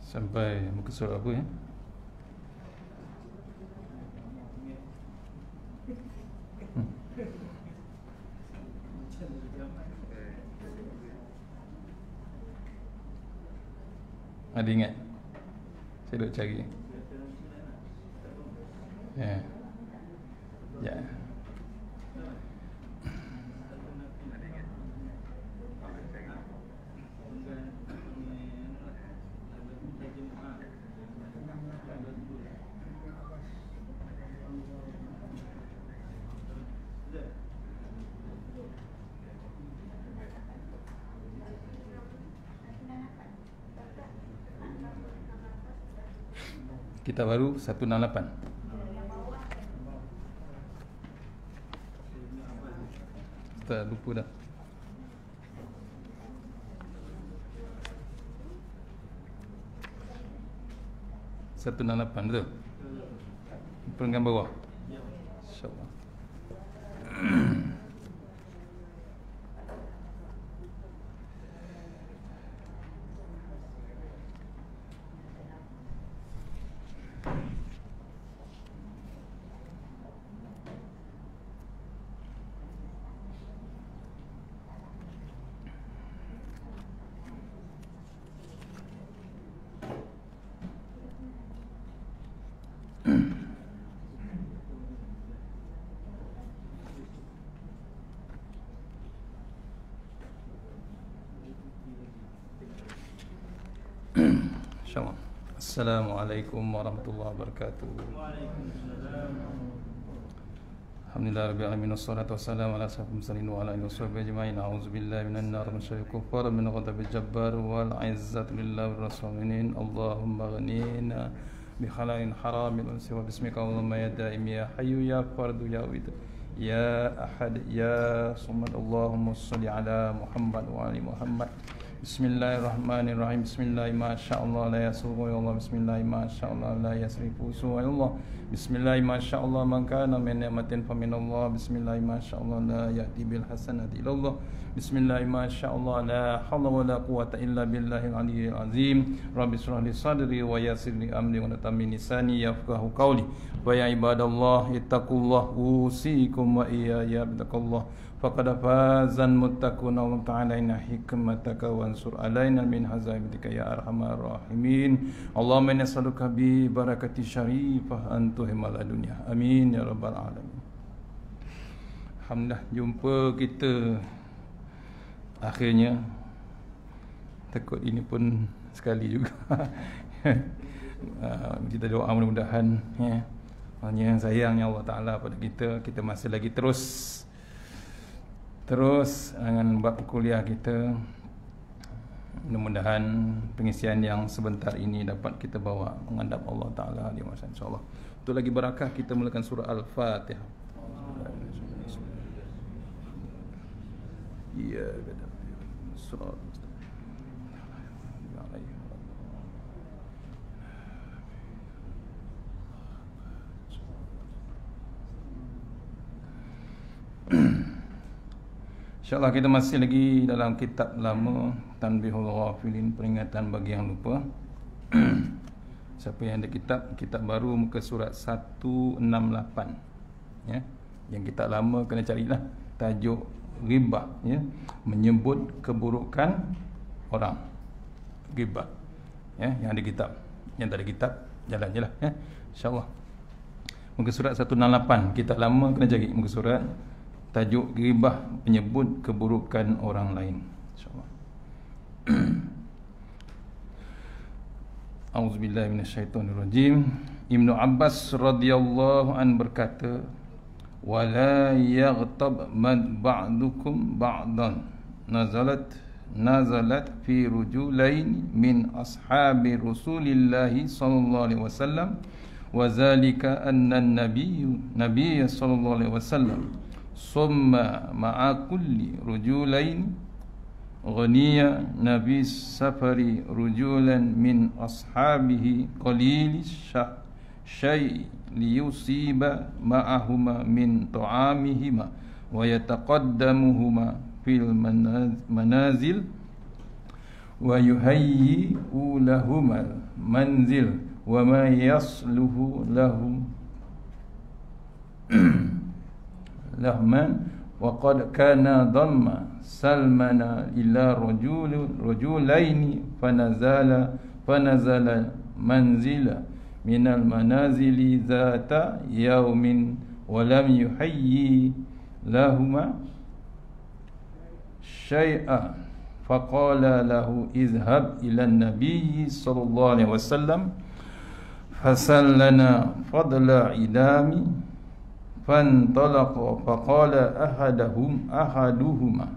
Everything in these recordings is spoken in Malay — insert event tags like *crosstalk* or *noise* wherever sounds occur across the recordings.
sampai muka surat apa ya hmm. ada ingat saya duk cari ya yeah. kitab baru 168 Tak lupa dah Satu enam lapan tu Perenggan bawah تمام السلام عليكم ورحمة الله وبركاته وعليكم السلام الحمد لله رب العالمين والصلاة والسلام على سيدنا المرسلين وعلى آله وصحبه أجمعين أعوذ بالله من النار من شر الكفار من غضب الجبار والعزة لله والرسولين اللهم غنينا بحلال حرام سوى باسمك اللهم يا دائم يا حي يا فرد يا ود يا أحد يا صمد اللهم صل على محمد وعلى محمد Bismillahirrahmanirrahim. Bismillahirrahmanirrahim. Masya-Allah la yasrifu ya Allah. Bismillahirrahmanirrahim. Masya-Allah la yasrifu su ya Allah. Bismillahirrahmanirrahim. allah man kana min ni'matin fa min Allah. Bismillahirrahmanirrahim. Masya-Allah la ya'ti bil hasanati illa Allah. Bismillahirrahmanirrahim. allah la hawla wa illa billahil aliyyil azim. Rabbi israh li sadri wa yassir li amri wa natammi ya ibadallah ittaqullah usikum wa iyaya ya فقد فاز المتقون وامت علينا حكمتك وانصر علينا من هزائمك يا ارحم الراحمين اللهم نسالك ببركة شريفة ان تهم الدنيا امين يا رب العالمين الحمد لله jumpa kita akhirnya takut ini pun sekali juga kita doa mudah-mudahan ya hanya sayangnya Allah Taala pada kita kita masih lagi terus Terus dengan bab kuliah kita Mudah-mudahan pengisian yang sebentar ini dapat kita bawa menghadap Allah Ta'ala di masa insyaAllah Untuk lagi berakah kita mulakan surah Al-Fatihah Ya, surah Al-Fatihah InsyaAllah kita masih lagi dalam kitab lama Tanbihul Ghafilin Peringatan bagi yang lupa *clears throat* Siapa yang ada kitab Kitab baru muka surat 168 ya? Yang kitab lama kena carilah Tajuk riba ya? Menyebut keburukan orang Riba ya? Yang ada kitab Yang tak ada kitab Jalan je lah ya? InsyaAllah Muka surat 168 Kitab lama kena cari Muka surat tajuk ghibah menyebut keburukan orang lain insyaallah *clears throat* auzubillahi minasyaitonir rajim ibnu abbas radhiyallahu an berkata wala yaghtab man ba'dukum ba'dan nazalat nazalat fi rujulain min ashabi rasulillah sallallahu alaihi wasallam wa zalika anna an-nabiy nabiy sallallahu alaihi wasallam ثم مع كل رجولين غني نبي السفر رجولا من أصحابه قليل الشيء ليصيب معهما من طعامهما ويتقدمهما في المنازل ويهيئ لهما المنزل وما يصله لهم *clears throat* Lahman wa qad kana dhamma Salmana ila rajul rajulaini fanazala fanazala manzila min al manazili zata yaumin wa lam yuhayyi lahuma shay'a faqala lahu izhab ila an sallallahu alaihi wasallam fasallana fadla idami fantalaqa faqala ahaduhum ahaduhuma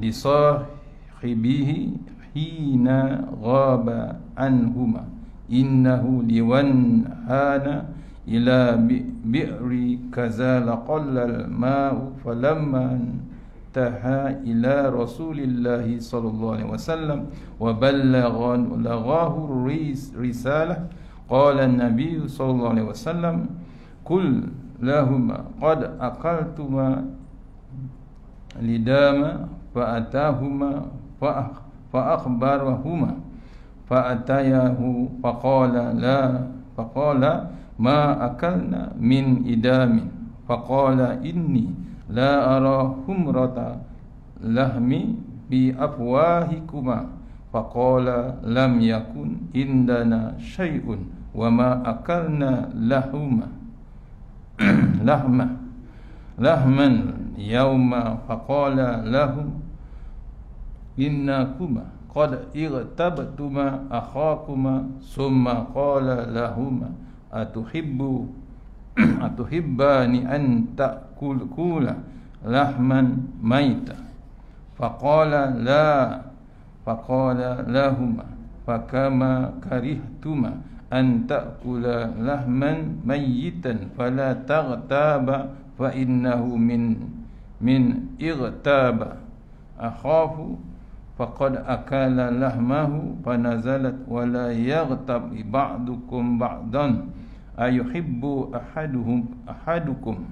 li sahibihi hina ghaba anhuma innahu liwan hana ila bi'ri kaza laqalla al-ma'u falamma taha ila rasulillahi sallallahu alaihi wasallam wa ballagha lagahu risalah qala an-nabiy sallallahu alaihi wasallam kul lahuma qad aqaltuma lidama fa atahuma fa fa akhbarahuma fa atayahu fa qala la fa qala ma akalna min idamin fa qala inni la ara humrata lahmi bi afwahikuma fa qala lam yakun indana shay'un wa ma akalna lahuma لهما لهما يوم فقال لهم إنكما قد اغتبتما أخاكما ثم قال لهما أتحب أتحبان أن تأكل كولا لحما ميتا فقال لا فقال لهما فكما كرهتما an ta'kula lahman mayyitan fala taghtaba fa innahu min min igtaba akhafu faqad akala lahmahu fanazalat wala yaghtab ba'dukum ba'dan ayuhibbu ahaduhum ahadukum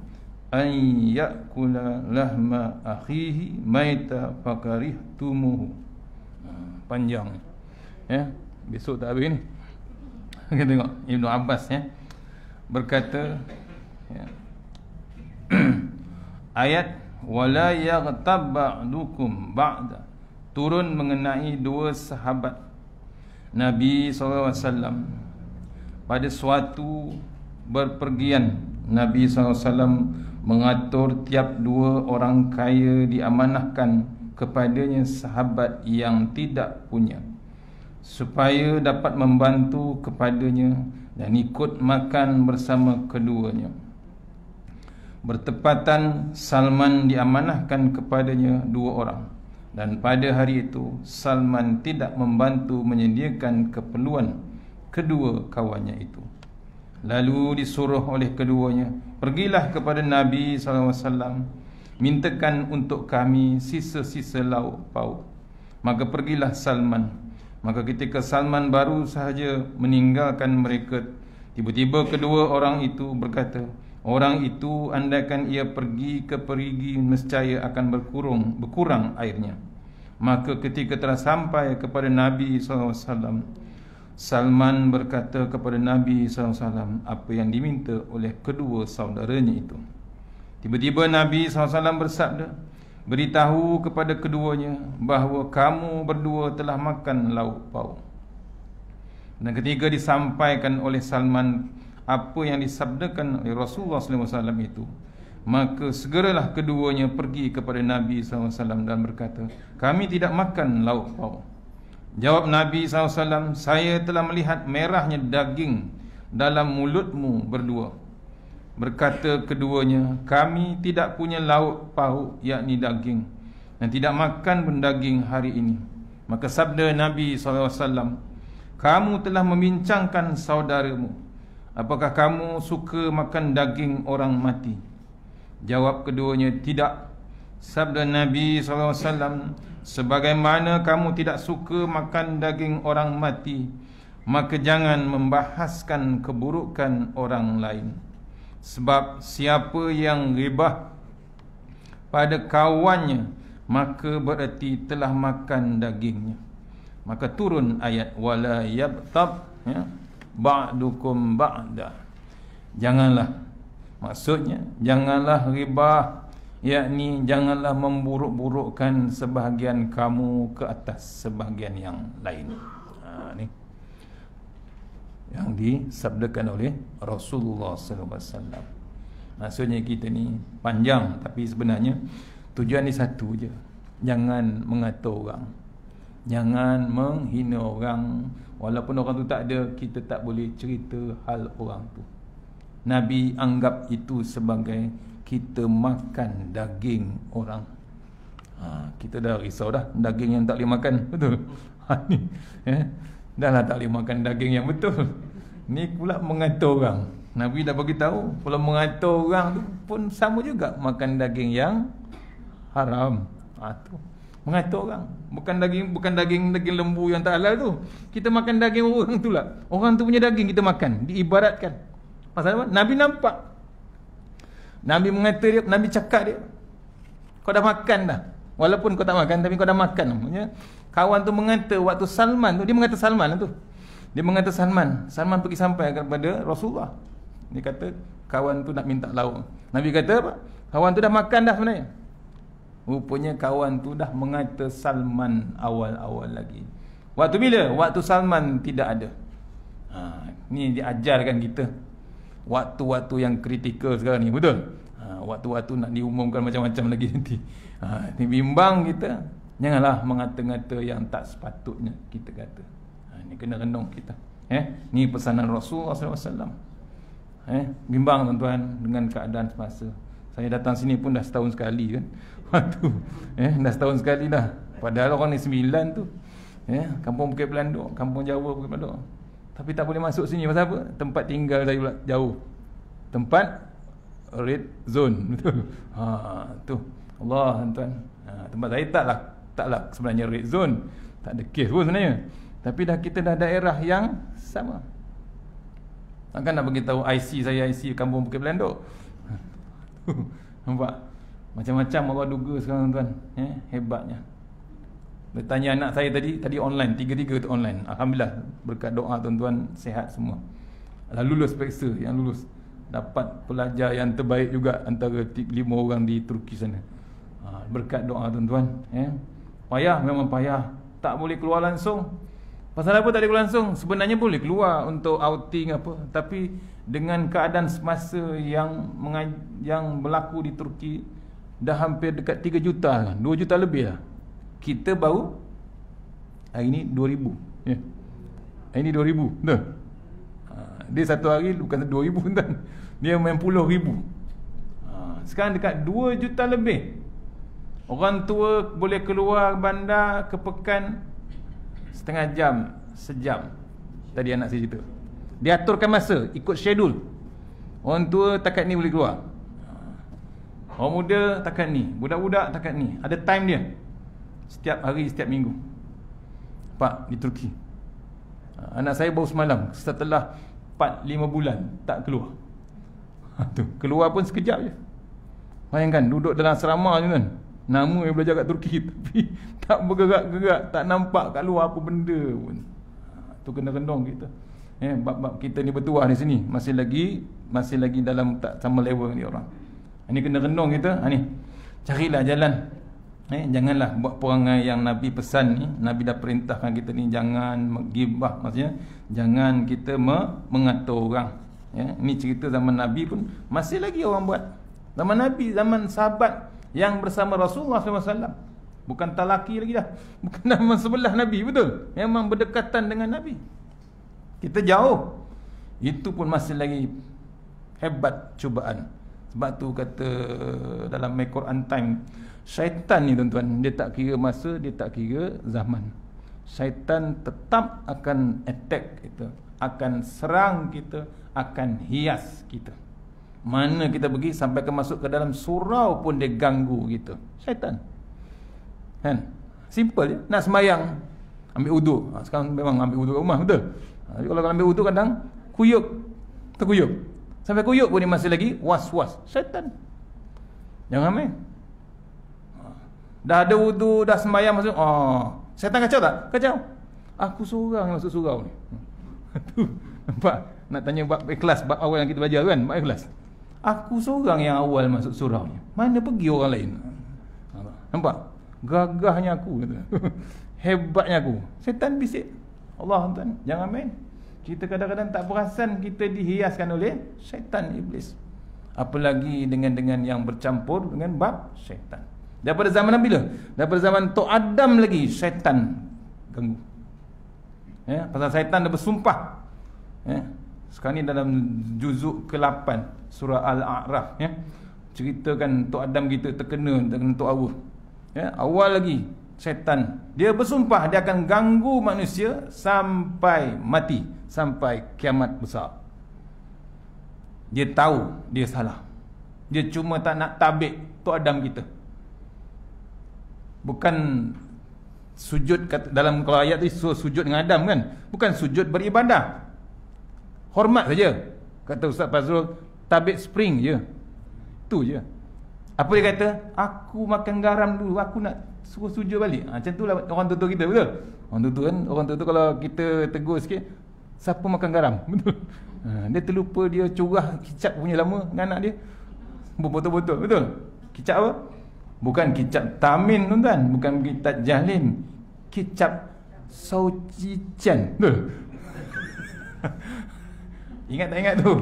an ya'kula lahma akhihi maita fakarihtumuhu panjang ya besok tak habis ni kita tengok Ibnu Abbas ya berkata ya. *clears throat* ayat wala yaghtab ba'dukum ba'da turun mengenai dua sahabat Nabi SAW pada suatu berpergian Nabi SAW mengatur tiap dua orang kaya diamanahkan kepadanya sahabat yang tidak punya supaya dapat membantu kepadanya dan ikut makan bersama keduanya bertepatan Salman diamanahkan kepadanya dua orang dan pada hari itu Salman tidak membantu menyediakan keperluan kedua kawannya itu lalu disuruh oleh keduanya pergilah kepada Nabi SAW mintakan untuk kami sisa-sisa lauk pauk maka pergilah Salman Maka ketika Salman baru sahaja meninggalkan mereka Tiba-tiba kedua orang itu berkata Orang itu andaikan ia pergi ke perigi Mescaya akan berkurung, berkurang airnya Maka ketika telah sampai kepada Nabi SAW Salman berkata kepada Nabi SAW Apa yang diminta oleh kedua saudaranya itu Tiba-tiba Nabi SAW bersabda Beritahu kepada keduanya bahawa kamu berdua telah makan lauk pauk. Dan ketika disampaikan oleh Salman apa yang disabdakan oleh Rasulullah SAW itu, maka segeralah keduanya pergi kepada Nabi SAW dan berkata, kami tidak makan lauk pauk. Jawab Nabi SAW, saya telah melihat merahnya daging dalam mulutmu berdua. Berkata keduanya Kami tidak punya lauk pauk yakni daging Dan tidak makan pun daging hari ini Maka sabda Nabi SAW Kamu telah membincangkan saudaramu Apakah kamu suka makan daging orang mati? Jawab keduanya tidak Sabda Nabi SAW Sebagaimana kamu tidak suka makan daging orang mati Maka jangan membahaskan keburukan orang lain sebab siapa yang ribah pada kawannya maka bererti telah makan dagingnya. Maka turun ayat wala yabtab ya ba'dukum ba'da. Janganlah maksudnya janganlah ribah yakni janganlah memburuk-burukkan sebahagian kamu ke atas sebahagian yang lain. Ha ni yang disabdakan oleh Rasulullah SAW. alaihi Maksudnya kita ni panjang tapi sebenarnya tujuan ni satu je. Jangan mengata orang. Jangan menghina orang walaupun orang tu tak ada kita tak boleh cerita hal orang tu. Nabi anggap itu sebagai kita makan daging orang. Ha, kita dah risau dah daging yang tak boleh makan betul. *laughs* Ha, ni, eh? Dahlah tak boleh makan daging yang betul. Ni pula mengatur orang. Nabi dah bagi tahu, kalau mengatur orang tu pun sama juga makan daging yang haram. Ah tu. Mengatur orang. Bukan daging bukan daging daging lembu yang tak halal tu. Kita makan daging orang tu lah. Orang tu punya daging kita makan, diibaratkan. Pasal apa? Nabi nampak. Nabi mengatur dia, Nabi cakap dia. Kau dah makan dah. Walaupun kau tak makan tapi kau dah makan namanya. Kawan tu mengata waktu Salman tu Dia mengata Salman lah tu Dia mengata Salman Salman pergi sampai kepada Rasulullah Dia kata kawan tu nak minta lauk Nabi kata apa? Kawan tu dah makan dah sebenarnya Rupanya kawan tu dah mengata Salman awal-awal lagi Waktu bila? Waktu Salman tidak ada ha, Ni diajarkan kita Waktu-waktu yang kritikal sekarang ni Betul? Ha, waktu-waktu ha, nak diumumkan macam-macam lagi nanti ha, Ni bimbang kita Janganlah mengata-ngata yang tak sepatutnya kita kata. Ha, ini kena renung kita. Eh, ini pesanan Rasulullah SAW. Eh, bimbang tuan-tuan dengan keadaan semasa. Saya datang sini pun dah setahun sekali kan. *laughs* Waktu. Eh, dah setahun sekali dah. Padahal orang ni sembilan tu. Eh, kampung Bukit Pelanduk, kampung Jawa Bukit Pelanduk. Tapi tak boleh masuk sini pasal apa? Tempat tinggal saya jauh. Tempat red zone. *laughs* Betul. Ha, tu. Allah tuan-tuan. Ha, tempat saya taklah taklah sebenarnya red zone tak ada kes pun sebenarnya tapi dah kita dah daerah yang sama takkan nak bagi tahu IC saya IC kampung Bukit Belanduk *laughs* nampak macam-macam Allah duga sekarang tuan eh, hebatnya dia tanya anak saya tadi tadi online tiga-tiga tu online Alhamdulillah berkat doa tuan-tuan sehat semua Alah, lulus periksa yang lulus dapat pelajar yang terbaik juga antara lima orang di Turki sana ah, berkat doa tuan-tuan eh. Payah memang payah Tak boleh keluar langsung Pasal apa tak boleh keluar langsung? Sebenarnya boleh keluar untuk outing apa Tapi dengan keadaan semasa yang yang berlaku di Turki Dah hampir dekat 3 juta kan lah. 2 juta lebih lah Kita baru Hari ni 2 ribu yeah. Hari ni 2 ribu Betul? Ha, dia satu hari bukan 2 ribu kan? Dia main puluh ribu ha, Sekarang dekat 2 juta lebih Orang tua boleh keluar bandar ke pekan setengah jam, sejam. Tadi anak saya cerita. Dia aturkan masa ikut schedule. Orang tua takat ni boleh keluar. Orang muda takat ni, budak-budak takat ni. Ada time dia. Setiap hari, setiap minggu. Pak di Turki. Anak saya baru semalam setelah 4 5 bulan tak keluar. Ha, *laughs* keluar pun sekejap je. Bayangkan duduk dalam asrama je kan. Nama yang belajar kat Turki *laughs* tapi tak bergerak-gerak, tak nampak kat luar apa benda pun. Ha, tu kena rendong kita. Eh, bab-bab kita ni bertuah di sini. Masih lagi, masih lagi dalam tak sama level ni orang. Ini kena rendong kita. Ha, ni. Carilah jalan. Eh, janganlah buat perangai yang Nabi pesan ni. Nabi dah perintahkan kita ni. Jangan gibah maksudnya. Jangan kita me mengatur orang. Ya, eh, ini cerita zaman Nabi pun masih lagi orang buat. Zaman Nabi, zaman sahabat yang bersama Rasulullah SAW. Bukan talaki lagi dah. *laughs* Bukan nama sebelah Nabi, betul? Memang berdekatan dengan Nabi. Kita jauh. Itu pun masih lagi hebat cubaan. Sebab tu kata eh, dalam My Quran Time, syaitan ni tuan-tuan, dia tak kira masa, dia tak kira zaman. Syaitan tetap akan attack kita. Akan serang kita. Akan hias kita. Mana kita pergi sampai ke masuk ke dalam surau pun dia ganggu kita. Syaitan. Kan? Simple je. Nak sembahyang. Ambil uduk. Ha, sekarang memang ambil uduk rumah. Betul? Ha, kalau ambil uduk kadang, kuyuk. Terkuyuk. Sampai kuyuk pun dia masih lagi was-was. Syaitan. Jangan main. Ha. Dah ada wudu, dah sembahyang masuk. Oh, syaitan kacau tak? Kacau. Aku seorang yang masuk surau ni. *laughs* Tu, nampak? Nak tanya bab ikhlas, bab awal yang kita belajar kan? Bab ikhlas. Aku seorang yang awal masuk surau ni. Mana pergi orang lain? Ha, nampak? Gagahnya aku kata. *laughs* Hebatnya aku. Setan bisik. Allah tuan, jangan main. Kita kadang-kadang tak perasan kita dihiaskan oleh setan iblis. Apalagi dengan dengan yang bercampur dengan bab syaitan. Daripada zaman Nabi lah. Daripada zaman Tok Adam lagi syaitan ganggu. Ya, pasal syaitan dia bersumpah. Ya, sekarang ni dalam juzuk ke-8 surah Al-A'raf ya. Ceritakan Tok Adam kita terkena dengan Tok Awuh. Ya, awal lagi syaitan dia bersumpah dia akan ganggu manusia sampai mati, sampai kiamat besar. Dia tahu dia salah. Dia cuma tak nak tabik Tok Adam kita. Bukan sujud kata, dalam kalau ayat tu sujud dengan Adam kan bukan sujud beribadah Hormat saja. Kata Ustaz Fazrul, tabit spring je. Tu je. Apa dia kata? Aku makan garam dulu, aku nak suruh sujud balik. Ha, macam lah. orang tutur kita, betul? Orang tutur kan, orang tutur kalau kita tegur sikit, siapa makan garam? *laughs* Betul? Ha, dia terlupa dia curah kicap punya lama dengan anak dia. Betul-betul, betul? Kicap apa? Bukan kicap tamin, tuan-tuan. Bukan kicap jahlin. Kicap sauci betul? *laughs* Ingat tak ingat tu?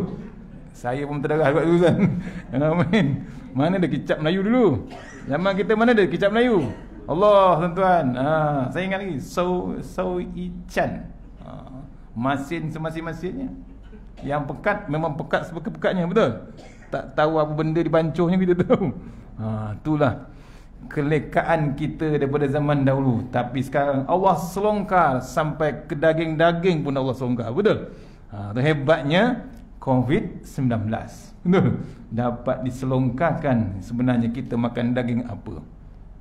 Saya pun terdarah kat tu Ustaz. Amin. *laughs* Mana ada kicap Melayu dulu? Zaman kita mana ada kicap Melayu? Allah tuan-tuan. Ha, saya ingat lagi. So, so ichan. Ha, masin semasin-masinnya. Yang pekat memang pekat sebekat pekatnya betul? Tak tahu apa benda dibancuhnya kita tahu. Ha, itulah kelekaan kita daripada zaman dahulu. Tapi sekarang Allah selongkar sampai ke daging-daging pun Allah selongkar. Betul? Betul? Itu ha, hebatnya COVID-19. Betul? Dapat diselongkahkan sebenarnya kita makan daging apa.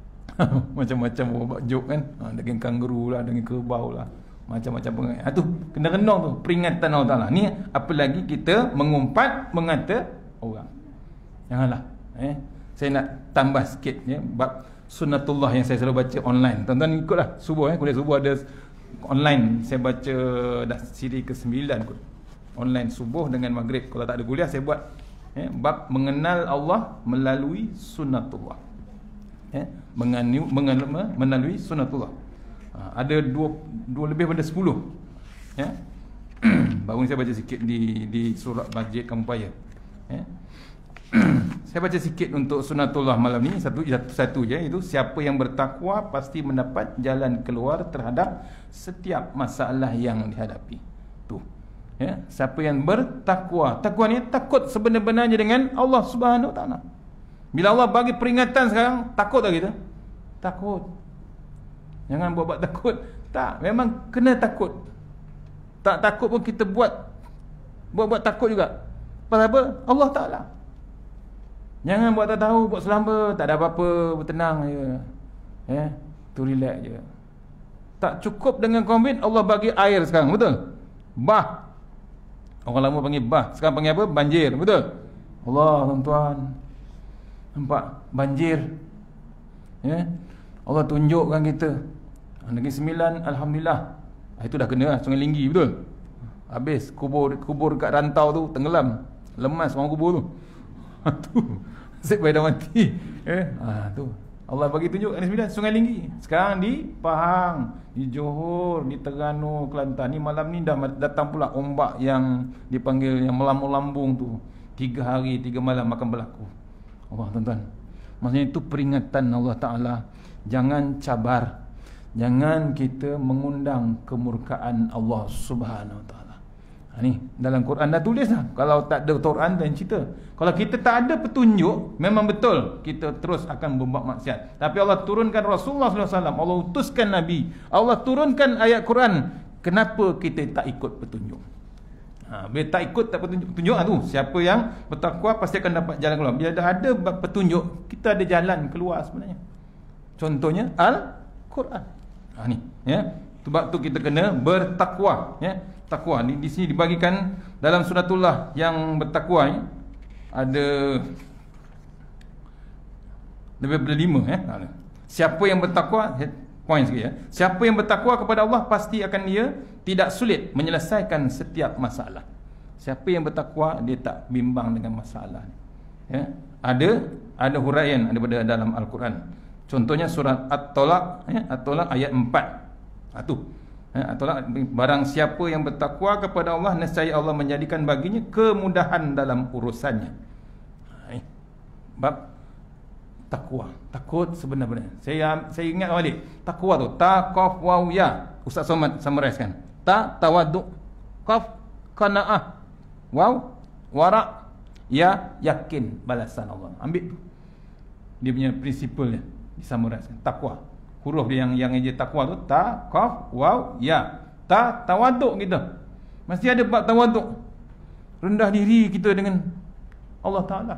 *laughs* Macam-macam buat joke kan. Ha, daging kanguru lah, daging kerbau lah. Macam-macam pengen. Ha, tu, kena renung tu. Peringatan Allah Ta'ala. Ni apalagi kita mengumpat, mengata orang. Janganlah. Eh? Saya nak tambah sikit. Ya, bab sunatullah yang saya selalu baca online. Tuan-tuan ikutlah. Subuh eh. Kuliah subuh ada online saya baca dah siri ke-9 kot. Online subuh dengan maghrib. Kalau tak ada kuliah saya buat ya, bab mengenal Allah melalui sunnatullah. Ya, menganu, mengenal, melalui sunnatullah. Ha, ada dua, dua lebih pada 10. Ya. Baru ni saya baca sikit di di surat budget kampanye. Ya. *clears throat* saya baca sikit untuk sunatullah malam ni satu satu satu je itu siapa yang bertakwa pasti mendapat jalan keluar terhadap setiap masalah yang dihadapi. Tu. Ya, siapa yang bertakwa. Takwa ni takut sebenar-benarnya dengan Allah Subhanahu taala. Bila Allah bagi peringatan sekarang takut tak kita? Takut. Jangan buat-buat takut. Tak, memang kena takut. Tak takut pun kita buat buat-buat takut juga. Pasal apa? Allah Taala. Jangan buat tak tahu, buat selamba, tak ada apa-apa, bertenang je. Ya. Eh? Tu relax je. Tak cukup dengan COVID, Allah bagi air sekarang, betul? Bah. Orang lama panggil bah, sekarang panggil apa? Banjir, betul? Allah tuan-tuan. Nampak banjir. Ya. Eh? Allah tunjukkan kita. Negeri Sembilan, Alhamdulillah. Ah, itu dah kena lah, Sungai Linggi, betul? Habis, kubur kubur kat rantau tu, tenggelam. Lemas orang kubur tu. Ha, tu Asyik bayi dah mati eh? ha, tu. Allah bagi tunjuk N9 Sungai Linggi Sekarang di Pahang Di Johor Di Terano Kelantan Ni malam ni dah datang pula ombak yang Dipanggil yang melambung-lambung tu Tiga hari, tiga malam akan berlaku Allah tuan-tuan Maksudnya itu peringatan Allah Ta'ala Jangan cabar Jangan kita mengundang kemurkaan Allah Subhanahu Wa Ha, ni dalam Quran dah tulis lah Kalau tak ada Quran dan cerita Kalau kita tak ada petunjuk Memang betul kita terus akan membuat maksiat Tapi Allah turunkan Rasulullah SAW Allah utuskan Nabi Allah turunkan ayat Quran Kenapa kita tak ikut petunjuk ha, Bila tak ikut tak petunjuk Petunjuk lah tu Siapa yang bertakwa pasti akan dapat jalan keluar Bila dah ada petunjuk Kita ada jalan keluar sebenarnya Contohnya Al-Quran ha, ni, ya? Sebab tu kita kena bertakwa Ya takwa ni di sini dibagikan dalam suratullah yang bertakwa ni ada lebih daripada lima eh? siapa yang bertakwa point sikit ya siapa yang bertakwa kepada Allah pasti akan dia tidak sulit menyelesaikan setiap masalah siapa yang bertakwa dia tak bimbang dengan masalah ya? ada ada huraian daripada dalam Al-Quran contohnya surat at talaq ya? at talaq ayat 4 itu ha, Eh, barang siapa yang bertakwa kepada Allah nescaya Allah menjadikan baginya kemudahan dalam urusannya. Eh, bab takwa. Takut sebenarnya. Saya saya ingat balik. Takwa tu ta qaf waw ya. Ustaz Somad summarize kan. Ta tawaddu qaf qanaah waw wara ya yakin balasan Allah. Ambil Dia punya prinsipalnya disummarize kan. Takwa huruf dia yang yang eja takwa tu ta qaf waw ya ta tawaduk kita mesti ada bab tawaduk rendah diri kita dengan Allah Taala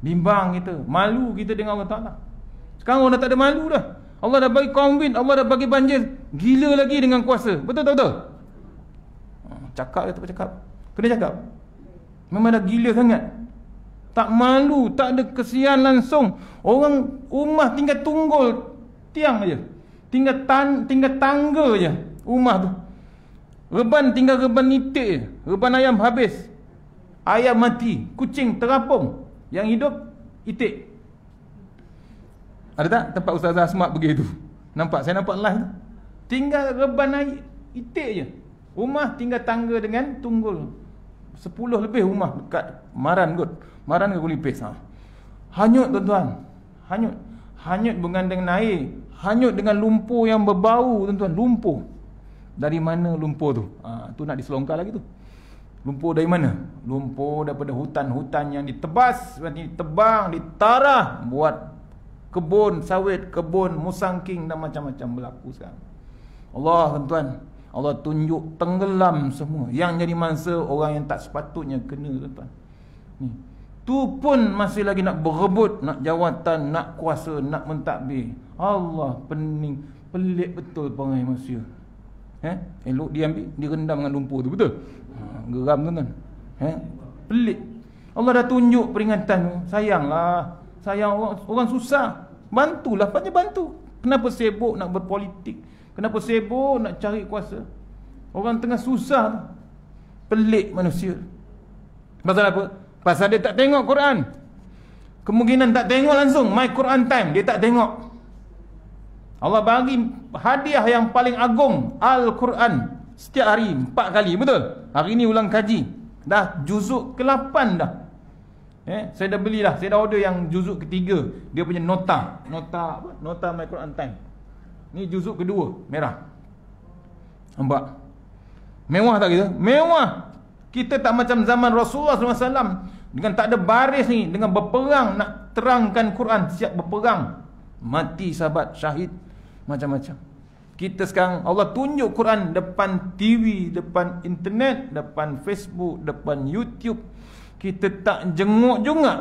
bimbang kita malu kita dengan Allah Taala sekarang orang dah tak ada malu dah Allah dah bagi covid Allah dah bagi banjir gila lagi dengan kuasa betul tak betul ha, cakap dia tak cakap kena cakap memang dah gila sangat tak malu tak ada kesian langsung orang umat tinggal tunggul tiang aja. Tinggal tan tinggal tangga aja rumah tu. Reban tinggal reban nitik je. Reban ayam habis. Ayam mati, kucing terapung. Yang hidup itik. Ada tak tempat Ustazah Asmat pergi tu? Nampak saya nampak live Tinggal reban ayam itik aja. Rumah tinggal tangga dengan tunggul. Sepuluh lebih rumah dekat Maran kot. Maran ke Kulipis. Ha. Hanyut tuan-tuan. Hanyut. Hanyut bukan dengan air Hanyut dengan lumpur yang berbau tuan-tuan Lumpur Dari mana lumpur tu? Ha, tu nak diselongkar lagi tu Lumpur dari mana? Lumpur daripada hutan-hutan yang ditebas Ditebang, ditarah Buat kebun sawit, kebun musangking dan macam-macam berlaku sekarang Allah tuan-tuan Allah tunjuk tenggelam semua Yang jadi mangsa orang yang tak sepatutnya kena tuan-tuan -tuan. hmm tu pun masih lagi nak berebut nak jawatan nak kuasa nak mentadbir Allah pening pelik betul perangai manusia eh elok dia ambil direndam dengan lumpur tu betul ah, geram tu kan? eh pelik Allah dah tunjuk peringatan tu sayanglah sayang orang, orang susah bantulah patutnya bantu kenapa sibuk nak berpolitik kenapa sibuk nak cari kuasa orang tengah susah tu pelik manusia pasal apa Pasal dia tak tengok Quran Kemungkinan tak tengok langsung My Quran time Dia tak tengok Allah bagi hadiah yang paling agung Al-Quran Setiap hari Empat kali Betul? Hari ni ulang kaji Dah juzuk ke-8 dah eh? Saya dah beli dah Saya dah order yang juzuk ketiga Dia punya nota Nota apa? Nota My Quran time Ni juzuk kedua Merah Nampak? Mewah tak kita? Mewah! Kita tak macam zaman Rasulullah SAW Dengan tak ada baris ni Dengan berperang nak terangkan Quran Siap berperang Mati sahabat syahid Macam-macam Kita sekarang Allah tunjuk Quran Depan TV, depan internet Depan Facebook, depan Youtube Kita tak jenguk juga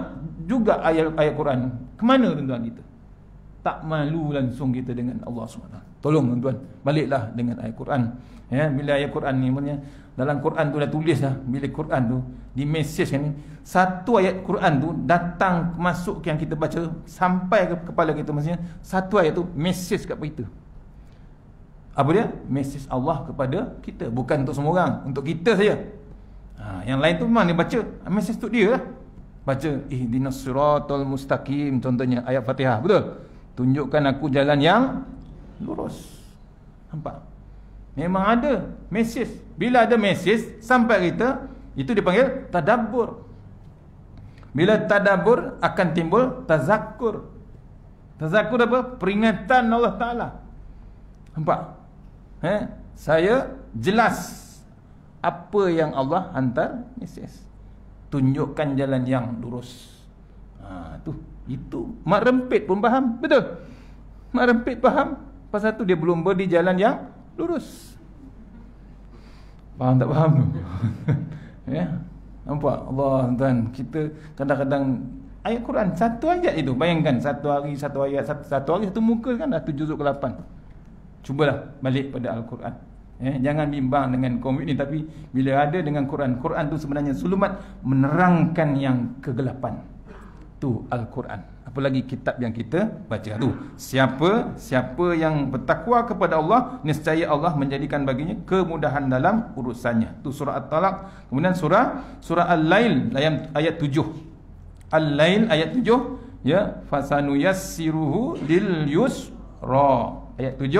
Juga ayat-ayat Quran Kemana tuan-tuan kita Tak malu langsung kita dengan Allah SWT Tolong tuan-tuan baliklah dengan ayat Quran ya, Bila ayat Quran ni punya dalam Quran tu dah tulis dah bila Quran tu di message kan ni satu ayat Quran tu datang masuk ke yang kita baca sampai ke kepala kita maksudnya satu ayat tu message kat kita apa dia message Allah kepada kita bukan untuk semua orang untuk kita saja ha, yang lain tu memang dia baca message tu dia lah baca ihdinas siratal mustaqim contohnya ayat Fatihah betul tunjukkan aku jalan yang lurus nampak Memang ada mesej. Bila ada mesej sampai kita, itu dipanggil tadabbur. Bila tadabbur akan timbul tazakkur. Tazakkur apa? Peringatan Allah Taala. Nampak? Eh, saya jelas apa yang Allah hantar mesej. Tunjukkan jalan yang lurus. Ha, tu. Itu mak rempit pun faham. Betul? Mak rempit faham. Pasal tu dia belum berdi jalan yang lurus. Faham tak faham tu? *laughs* ya. Nampak Allah tuan, kita kadang-kadang ayat Quran satu ayat itu bayangkan satu hari satu ayat satu, satu hari satu muka kan dah tujuh ke lapan. Cubalah balik pada Al-Quran. Eh, jangan bimbang dengan komik ni tapi bila ada dengan Quran, Quran tu sebenarnya sulumat menerangkan yang kegelapan. Tu Al-Quran apalagi kitab yang kita baca tu siapa siapa yang bertakwa kepada Allah niscaya Allah menjadikan baginya kemudahan dalam urusannya tu surah at-talaq kemudian surah surah al-lail ayat 7 al-lail ayat 7 ya fasanuyassiruhu lil yusra ayat 7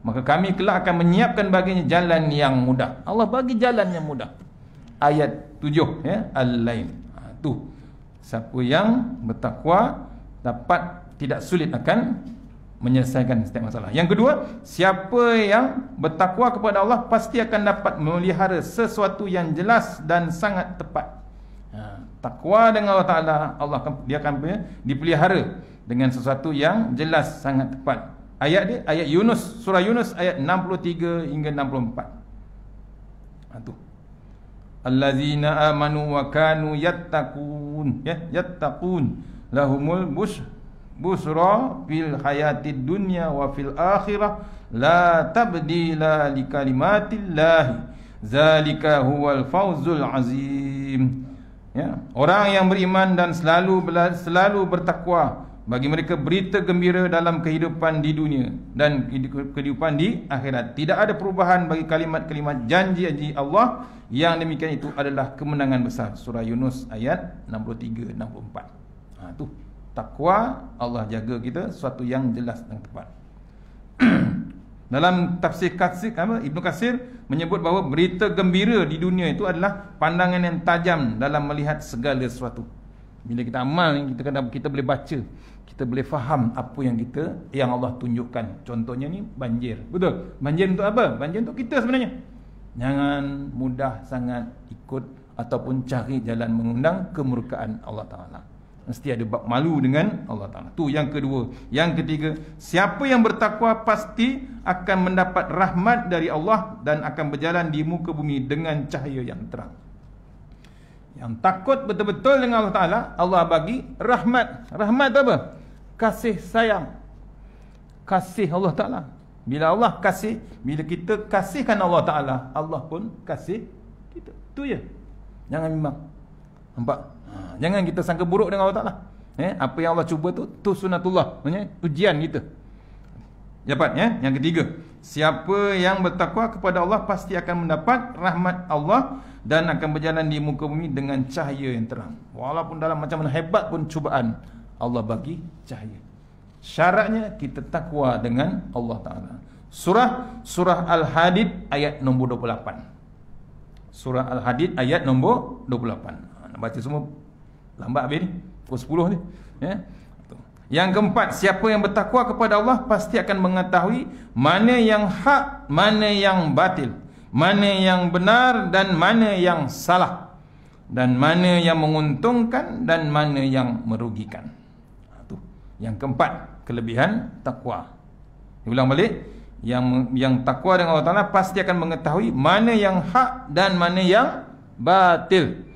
maka kami kelak akan menyiapkan baginya jalan yang mudah Allah bagi jalan yang mudah ayat 7 ya al-lail ha, tu siapa yang bertakwa dapat tidak sulit akan menyelesaikan setiap masalah. Yang kedua, siapa yang bertakwa kepada Allah pasti akan dapat memelihara sesuatu yang jelas dan sangat tepat. Ha, takwa dengan Allah Taala, Allah akan dia akan dipelihara dengan sesuatu yang jelas sangat tepat. Ayat dia ayat Yunus, surah Yunus ayat 63 hingga 64. Ha tu. Allazina amanu wa kanu yattaqun, ya yattaqun lahumul bus busra fil hayatid dunya wa fil akhirah la tabdila li kalimatillah zalika huwal fawzul azim ya orang yang beriman dan selalu selalu bertakwa bagi mereka berita gembira dalam kehidupan di dunia dan kehidupan di akhirat tidak ada perubahan bagi kalimat-kalimat janji-janji Allah yang demikian itu adalah kemenangan besar surah yunus ayat 63 64 ha, tu takwa Allah jaga kita sesuatu yang jelas dan tepat *clears throat* dalam tafsir Katsir apa Ibnu Katsir menyebut bahawa berita gembira di dunia itu adalah pandangan yang tajam dalam melihat segala sesuatu bila kita amal kita kena kita boleh baca kita boleh faham apa yang kita yang Allah tunjukkan contohnya ni banjir betul banjir untuk apa banjir untuk kita sebenarnya jangan mudah sangat ikut ataupun cari jalan mengundang kemurkaan Allah taala mesti ada bab malu dengan Allah Taala. Tu yang kedua. Yang ketiga, siapa yang bertakwa pasti akan mendapat rahmat dari Allah dan akan berjalan di muka bumi dengan cahaya yang terang. Yang takut betul-betul dengan Allah Taala, Allah bagi rahmat. Rahmat apa? Kasih sayang. Kasih Allah Taala. Bila Allah kasih, bila kita kasihkan Allah Taala, Allah pun kasih kita. Tu je. Jangan bimbang. Nampak? Ha, jangan kita sangka buruk dengan Allah Taala. Eh, apa yang Allah cuba tu tu sunatullah, maknanya ujian kita. Dapat ya? Yang ketiga, siapa yang bertakwa kepada Allah pasti akan mendapat rahmat Allah dan akan berjalan di muka bumi dengan cahaya yang terang. Walaupun dalam macam mana hebat pun cubaan, Allah bagi cahaya. Syaratnya kita takwa dengan Allah Taala. Surah Surah Al-Hadid ayat nombor 28. Surah Al-Hadid ayat nombor 28. Ha, baca semua Lambat habis ni. Pukul 10 ni. Ya. Yang keempat, siapa yang bertakwa kepada Allah pasti akan mengetahui mana yang hak, mana yang batil, mana yang benar dan mana yang salah. Dan mana yang menguntungkan dan mana yang merugikan. Itu. Ha, yang keempat, kelebihan takwa. Ulang balik, yang yang takwa dengan Allah Taala pasti akan mengetahui mana yang hak dan mana yang batil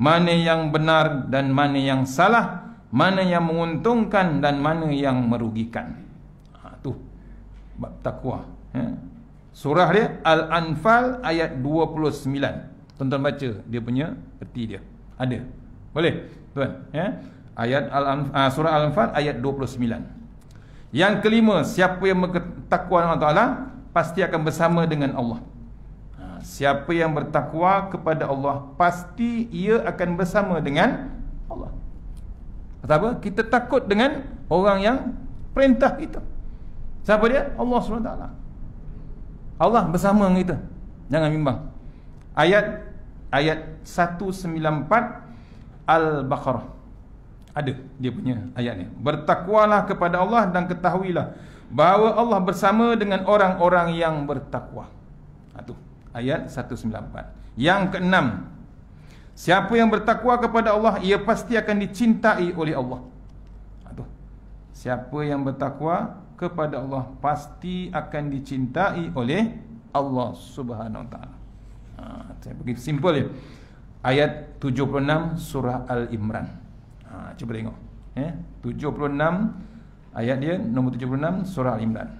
mana yang benar dan mana yang salah, mana yang menguntungkan dan mana yang merugikan. Ha, tu takwa. Ya. Ha. Surah dia Al-Anfal ayat 29. Tonton baca dia punya erti dia. Ada. Boleh, tuan, ya. Ayat Al-Anfal ah, surah Al-Anfal ayat 29. Yang kelima, siapa yang bertakwa kepada Allah, pasti akan bersama dengan Allah siapa yang bertakwa kepada Allah pasti ia akan bersama dengan Allah. Kata apa? Kita takut dengan orang yang perintah kita. Siapa dia? Allah SWT Allah bersama dengan kita. Jangan bimbang. Ayat ayat 194 Al-Baqarah. Ada dia punya ayat ni. Bertakwalah kepada Allah dan ketahuilah bahawa Allah bersama dengan orang-orang yang bertakwa. Ayat 194 Yang keenam Siapa yang bertakwa kepada Allah Ia pasti akan dicintai oleh Allah Aduh. Siapa yang bertakwa kepada Allah Pasti akan dicintai oleh Allah subhanahu wa ta'ala ha, Saya pergi simple ya. Ayat 76 surah Al-Imran ha, Cuba tengok eh? 76 ayat dia Nombor 76 surah Al-Imran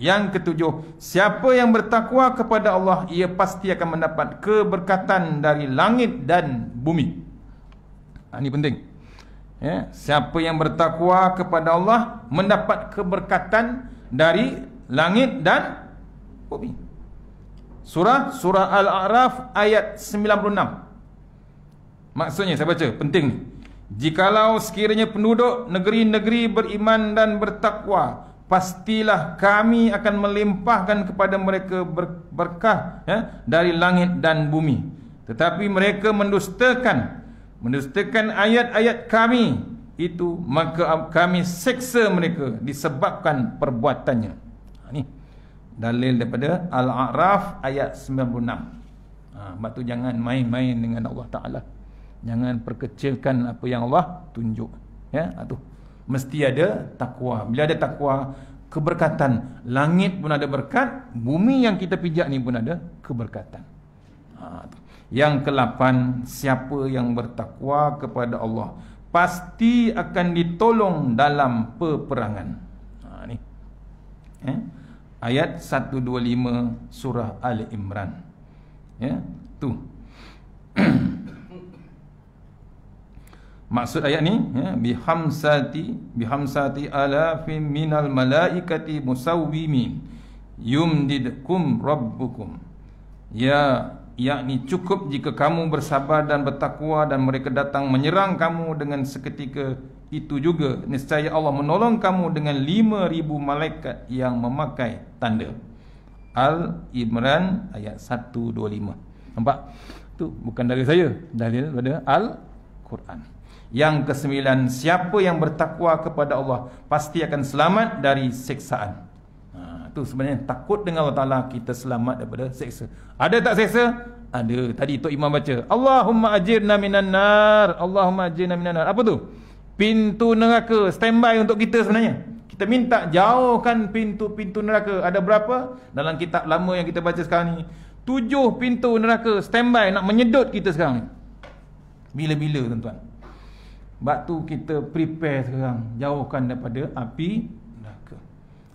yang ketujuh, siapa yang bertakwa kepada Allah, ia pasti akan mendapat keberkatan dari langit dan bumi. Ha, ini penting. Ya, siapa yang bertakwa kepada Allah mendapat keberkatan dari langit dan bumi. Surah Surah Al-A'raf ayat 96. Maksudnya saya baca penting Jikalau sekiranya penduduk negeri-negeri beriman dan bertakwa pastilah kami akan melimpahkan kepada mereka ber berkah ya, dari langit dan bumi. Tetapi mereka mendustakan, mendustakan ayat-ayat kami itu maka kami seksa mereka disebabkan perbuatannya. Ini ha, dalil daripada Al-A'raf ayat 96. Ha, sebab tu jangan main-main dengan Allah Ta'ala Jangan perkecilkan apa yang Allah tunjuk Ya, ha, tu mesti ada takwa. Bila ada takwa, keberkatan. Langit pun ada berkat, bumi yang kita pijak ni pun ada keberkatan. Ha. Yang kelapan, siapa yang bertakwa kepada Allah, pasti akan ditolong dalam peperangan. Ha, ni. Eh? Ayat 125 surah Al-Imran. Ya, yeah? tu. *clears throat* Maksud ayat ni ya bihamsati bihamsati alafin minal malaikati musawwimin yumdidkum rabbukum ya yakni cukup jika kamu bersabar dan bertakwa dan mereka datang menyerang kamu dengan seketika itu juga niscaya Allah menolong kamu dengan 5000 malaikat yang memakai tanda Al Imran ayat 125 nampak tu bukan dari saya dalil pada Al Quran yang kesembilan Siapa yang bertakwa kepada Allah Pasti akan selamat dari seksaan Itu ha, sebenarnya takut dengan Allah Ta'ala Kita selamat daripada seksa Ada tak seksa? Ada Tadi Tok Imam baca Allahumma ajirna minan nar Allahumma ajirna minan nar Apa tu? Pintu neraka Standby untuk kita sebenarnya kita minta jauhkan pintu-pintu neraka. Ada berapa? Dalam kitab lama yang kita baca sekarang ni. Tujuh pintu neraka standby nak menyedut kita sekarang ni. Bila-bila tuan-tuan batu kita prepare sekarang jauhkan daripada api neraka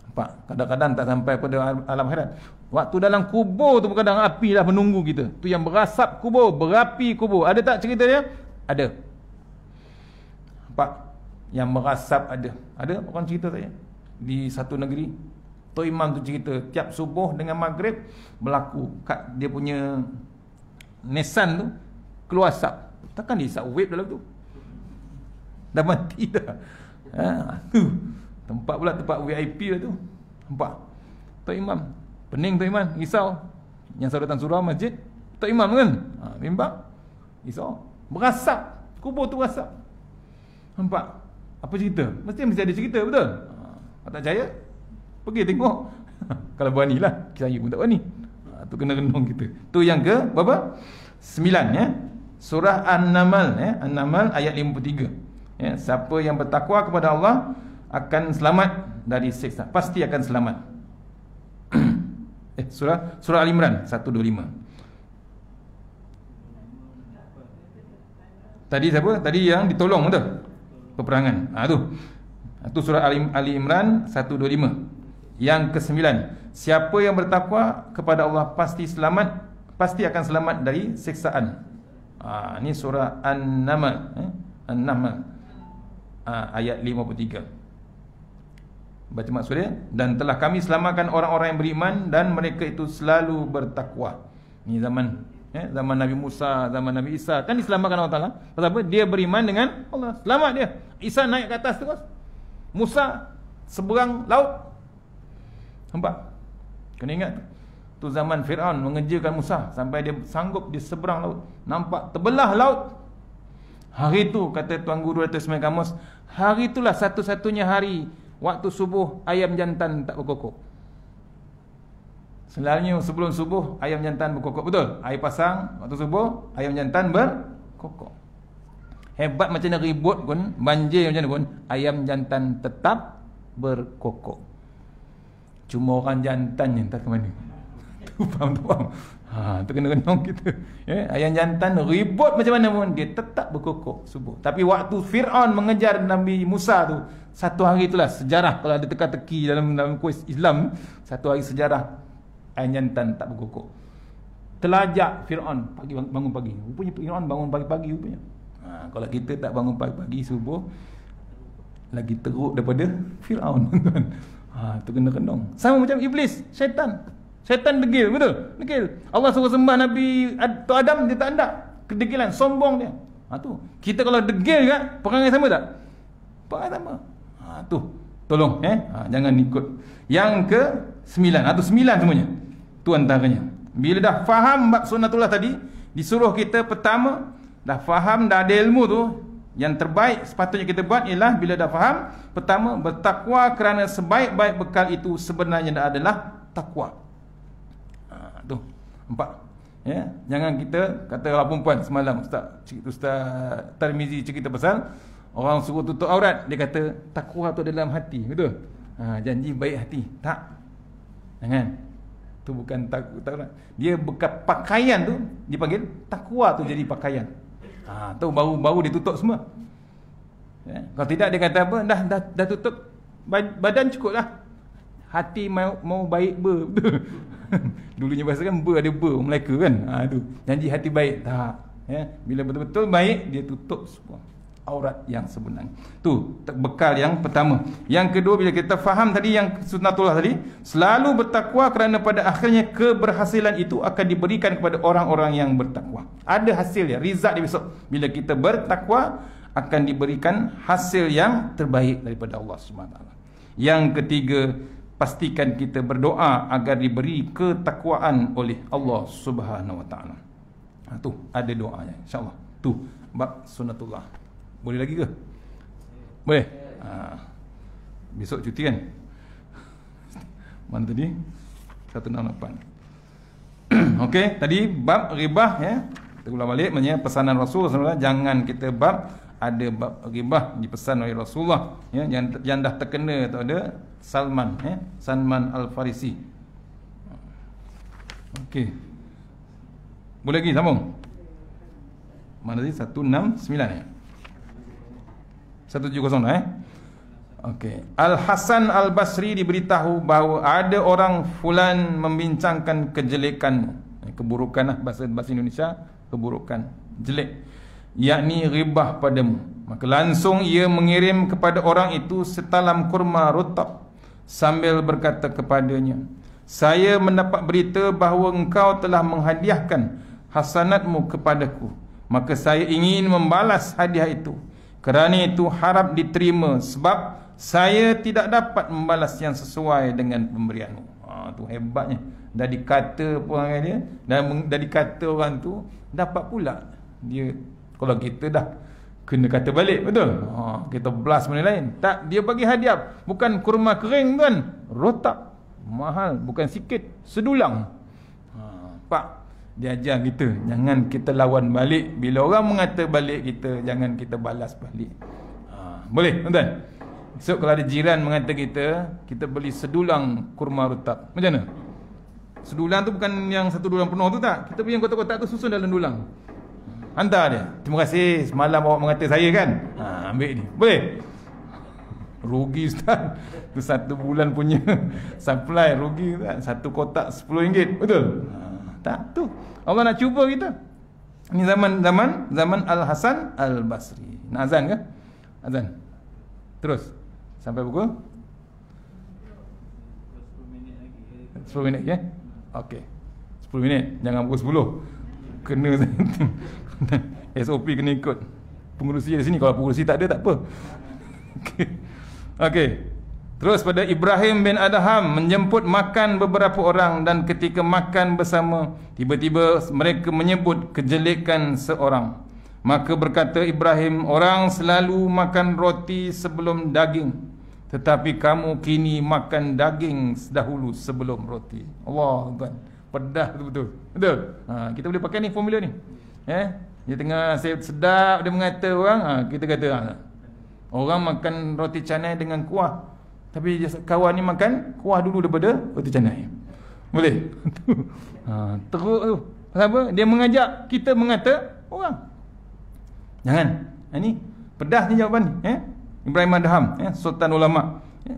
nampak kadang-kadang tak sampai pada alam akhirat waktu dalam kubur tu kadang api dah menunggu kita tu yang berasap kubur berapi kubur ada tak cerita dia ada nampak yang merasap ada ada orang cerita tak ya di satu negeri tu imam tu cerita tiap subuh dengan maghrib berlaku kat dia punya nesan tu keluar asap takkan dia isap wave dalam tu Dah mati dah. Ha, tu. Tempat pula tempat VIP lah tu. Nampak. Tok Imam. Pening Tok Imam. Risau. Yang saya datang surau masjid. Tok Imam kan? Ha, bimbang. Risau. Berasap. Kubur tu berasap. Nampak. Apa cerita? Mesti mesti ada cerita betul? Ha, tak percaya? Pergi tengok. *laughs* Kalau berani lah. Saya pun tak berani. Ha, tu kena renung kita. Tu yang ke berapa? Sembilan ya. Surah An-Namal ya. An-Namal ayat 53 ya, Siapa yang bertakwa kepada Allah Akan selamat dari siksa Pasti akan selamat *clears throat* Eh surah Surah Al-Imran 125 Tadi siapa? Tadi yang ditolong betul? Peperangan ha, tu. Ha, tu surah Al-Imran 125 Yang ke sembilan. Siapa yang bertakwa kepada Allah Pasti selamat Pasti akan selamat dari siksaan Ah ha, ni surah an nama, eh? an nama uh, ayat 53. Baca maksudnya dan telah kami selamatkan orang-orang yang beriman dan mereka itu selalu bertakwa. Ini zaman eh, zaman Nabi Musa, zaman Nabi Isa kan diselamatkan Allah Taala. Sebab apa? Dia beriman dengan Allah. Selamat dia. Isa naik ke atas terus. Musa seberang laut. Nampak? Kena ingat tu. zaman Firaun mengejarkan Musa sampai dia sanggup di seberang laut. Nampak terbelah laut. Hari tu kata Tuan Guru Dr. Ismail Kamus, Hari itulah satu-satunya hari waktu subuh ayam jantan tak berkokok. Selalunya sebelum subuh ayam jantan berkokok betul. Air pasang waktu subuh ayam jantan berkokok. Hebat macam mana ribut pun, banjir macam mana pun, ayam jantan tetap berkokok. Cuma orang jantan yang tak ke mana tu *laughs* faham tu faham ha, tu kena renung kita eh? ayam jantan ribut macam mana pun dia tetap berkokok subuh tapi waktu Fir'aun mengejar Nabi Musa tu satu hari itulah sejarah kalau ada teka teki dalam, dalam kuis Islam satu hari sejarah ayam jantan tak berkokok telajak Fir'aun pagi bangun pagi rupanya Fir'aun bangun pagi-pagi rupanya ha, kalau kita tak bangun pagi-pagi subuh lagi teruk daripada Fir'aun *laughs* tuan ha, tu kena renung sama macam Iblis syaitan Syaitan degil, betul? Degil. Allah suruh sembah Nabi Adam, dia tak hendak. Kedegilan, sombong dia. Ha, tu. Kita kalau degil juga, perangai sama tak? Perangai sama. Ha, tu. Tolong, eh? ha, jangan ikut. Yang ke sembilan, atau ha, sembilan semuanya. Tu antaranya. Bila dah faham bab sunatullah tadi, disuruh kita pertama, dah faham, dah ada ilmu tu, yang terbaik sepatutnya kita buat ialah bila dah faham, pertama, bertakwa kerana sebaik-baik bekal itu sebenarnya adalah takwa tu empat ya jangan kita kata lah perempuan semalam ustaz cerita ustaz Tarmizi cerita pasal orang suruh tutup aurat dia kata takwa tu dalam hati betul ha, janji baik hati tak jangan tu bukan takut takwa dia bekap pakaian tu dipanggil takwa tu jadi pakaian ha tu baru-baru ditutup semua ya kalau tidak dia kata apa dah dah, dah tutup badan cukup lah hati mau, mau baik ber *laughs* *laughs* Dulunya bahasa kan ber ada ber Melaka kan. Ha tu. Janji hati baik tak. Ya, bila betul-betul baik dia tutup semua aurat yang sebenar. Tu bekal yang pertama. Yang kedua bila kita faham tadi yang sunnatullah tadi, selalu bertakwa kerana pada akhirnya keberhasilan itu akan diberikan kepada orang-orang yang bertakwa. Ada hasilnya, result dia besok. Bila kita bertakwa akan diberikan hasil yang terbaik daripada Allah Subhanahu Yang ketiga, pastikan kita berdoa agar diberi ketakwaan oleh Allah Subhanahu Wa Taala. Ha, tu ada doanya insyaallah. Tu bab sunatullah. Boleh lagi ke? Boleh. Ha. Besok cuti kan? *laughs* Mana tadi? 168. *clears throat* Okey, tadi bab ribah ya. Kita ulang balik maknanya pesanan Rasul sebenarnya jangan kita bab ada bab ghibah dipesan oleh Rasulullah ya yang yang dah terkena tu ada Salman ya Salman Al Farisi okey boleh lagi sambung mana ni 169 ya 170 dah eh okey Al Hasan Al Basri diberitahu bahawa ada orang fulan membincangkan kejelekan ya, keburukanlah bahasa bahasa Indonesia keburukan jelek yakni ribah padamu maka langsung ia mengirim kepada orang itu setalam kurma rutab sambil berkata kepadanya saya mendapat berita bahawa engkau telah menghadiahkan hasanatmu kepadaku maka saya ingin membalas hadiah itu kerana itu harap diterima sebab saya tidak dapat membalas yang sesuai dengan pemberianmu ah tu hebatnya dah dikata pun dia dan dah dikata orang tu dapat pula dia kalau kita dah kena kata balik betul? Ha, kita blast benda lain. Tak dia bagi hadiah bukan kurma kering tuan, rotak mahal bukan sikit, sedulang. Ha, pak dia ajar kita jangan kita lawan balik bila orang mengata balik kita jangan kita balas balik. Ha, boleh tuan. So kalau ada jiran mengata kita kita beli sedulang kurma rotak. Macam mana? Sedulang tu bukan yang satu dulang penuh tu tak? Kita beli yang kotak-kotak tu susun dalam dulang. Hantar dia. Terima kasih semalam awak mengata saya kan. Ha, ambil ni. Boleh? Rugi Ustaz. Itu satu bulan punya *laughs* supply. Rugi Ustaz. Satu kotak RM10. Betul? Ha, tak. tu. Allah nak cuba kita. Ini zaman zaman zaman Al-Hasan Al-Basri. Nak azan ke? Azan. Terus. Sampai pukul? 10 ya. minit ya. Okey. 10 minit. Jangan pukul 10. Kena SOP *laughs* kena ikut pengurusi di sini kalau pengurusi tak ada tak apa Okay, *laughs* okey terus pada Ibrahim bin Adham menjemput makan beberapa orang dan ketika makan bersama tiba-tiba mereka menyebut kejelekan seorang maka berkata Ibrahim orang selalu makan roti sebelum daging tetapi kamu kini makan daging dahulu sebelum roti Allah Tuhan pedah betul-betul Ha, kita boleh pakai ni formula ni Eh? Dia tengah nasib sedap dia mengata orang, ha, kita kata ha. orang makan roti canai dengan kuah. Tapi kawan ni makan kuah dulu daripada roti canai. Boleh? ha, *laughs* teruk tu. Kenapa? Dia mengajak kita mengata orang. Jangan. Ini pedas ni jawapan ni. Eh? Ibrahim Adham, eh? Sultan Ulama. Eh?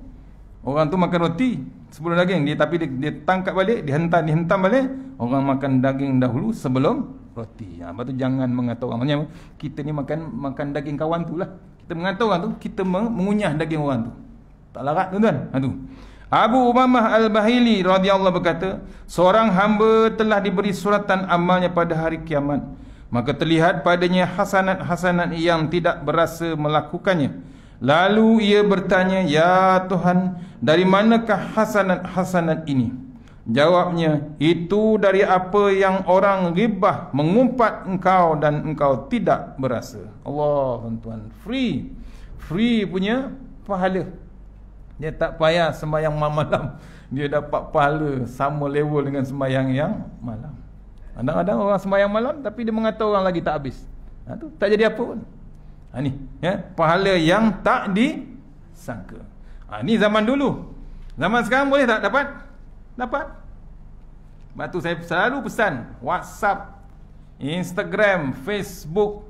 Orang tu makan roti sebelum daging. Dia, tapi dia, dia tangkap balik, dihentam, dihentam balik. Orang makan daging dahulu sebelum roti. Ha, lepas tu jangan mengatur orang. Maksudnya kita ni makan makan daging kawan tu lah. Kita mengatur orang tu, kita mengunyah daging orang tu. Tak larat tuan-tuan. Ha, tu. Abu Umamah Al-Bahili radhiyallahu berkata, seorang hamba telah diberi suratan amalnya pada hari kiamat. Maka terlihat padanya hasanat-hasanat yang tidak berasa melakukannya. Lalu ia bertanya, Ya Tuhan, dari manakah hasanat-hasanat ini? Jawabnya, itu dari apa yang orang ribah mengumpat engkau dan engkau tidak berasa. Allah tuan-tuan, free. Free punya pahala. Dia tak payah sembahyang malam-malam. *laughs* Dia dapat pahala sama level dengan sembahyang yang malam. Kadang-kadang orang sembahyang malam tapi dia mengata orang lagi tak habis. Ha, tu, tak jadi apa pun. Ha, ni, ya, pahala yang tak disangka. Ha, ni zaman dulu. Zaman sekarang boleh tak dapat? Dapat. Sebab tu saya selalu pesan WhatsApp, Instagram, Facebook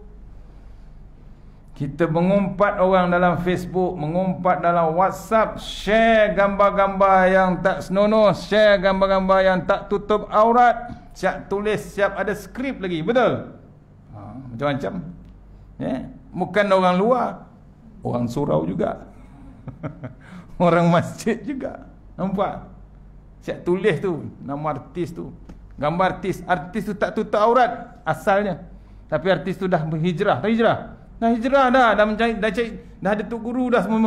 kita mengumpat orang dalam Facebook, mengumpat dalam WhatsApp, share gambar-gambar yang tak senonoh, share gambar-gambar yang tak tutup aurat, siap tulis, siap ada skrip lagi, betul? Ha, macam-macam. Yeah? Bukan orang luar, orang surau juga. *laughs* orang masjid juga. Nampak? Siap tulis tu Nama artis tu Gambar artis Artis tu tak tutup aurat Asalnya Tapi artis tu dah berhijrah Dah hijrah Dah hijrah dah Dah mencari Dah, cari, dah ada tu guru dah semua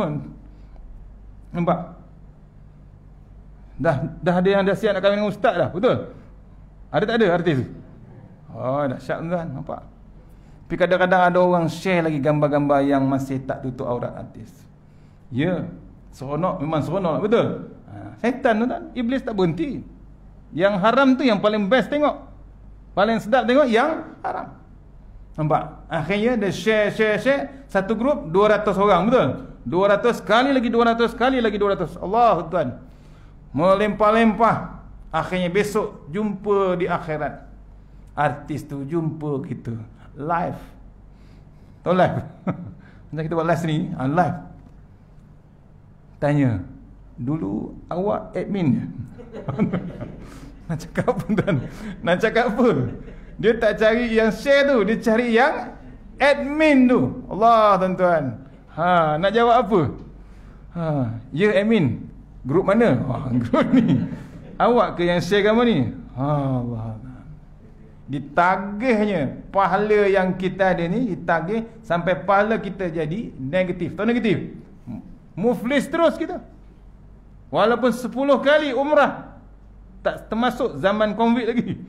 Nampak Dah dah ada yang dah siap nak kahwin dengan ustaz dah Betul Ada tak ada artis tu Oh dah syak tuan Nampak tapi kadang-kadang ada orang share lagi gambar-gambar yang masih tak tutup aurat artis. Ya, yeah. seronok. Memang seronok. Betul? Ha, setan tu tuan, iblis tak berhenti. Yang haram tu yang paling best tengok. Paling sedap tengok yang haram. Nampak? Akhirnya dia share share share satu grup 200 orang betul. 200 kali lagi 200 kali lagi 200. Allah tuan. melempah lempah. Akhirnya besok jumpa di akhirat. Artis tu jumpa kita live. live? *laughs* Macam kita buat live ni, ah, live. Tanya, dulu awak admin *laughs* nak cakap apa tuan nak cakap apa dia tak cari yang share tu dia cari yang admin tu Allah tuan-tuan ha, nak jawab apa ha, ya admin grup mana oh, *laughs* grup ni awak ke yang share kamu ni ha, Allah ditagihnya pahala yang kita ada ni ditagih sampai pahala kita jadi negatif tak negatif muflis terus kita Walaupun 10 kali umrah Tak termasuk zaman covid lagi *laughs*